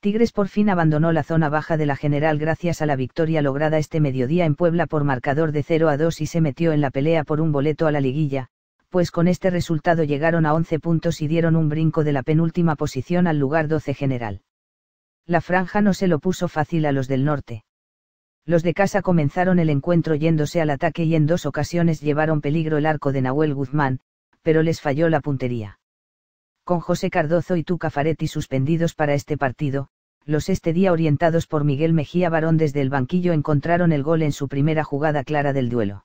Tigres por fin abandonó la zona baja de la general gracias a la victoria lograda este mediodía en Puebla por marcador de 0 a 2 y se metió en la pelea por un boleto a la liguilla, pues con este resultado llegaron a 11 puntos y dieron un brinco de la penúltima posición al lugar 12 general. La franja no se lo puso fácil a los del norte. Los de casa comenzaron el encuentro yéndose al ataque y en dos ocasiones llevaron peligro el arco de Nahuel Guzmán, pero les falló la puntería con José Cardozo y Tuca Faretti suspendidos para este partido, los este día orientados por Miguel Mejía Barón desde el banquillo encontraron el gol en su primera jugada clara del duelo.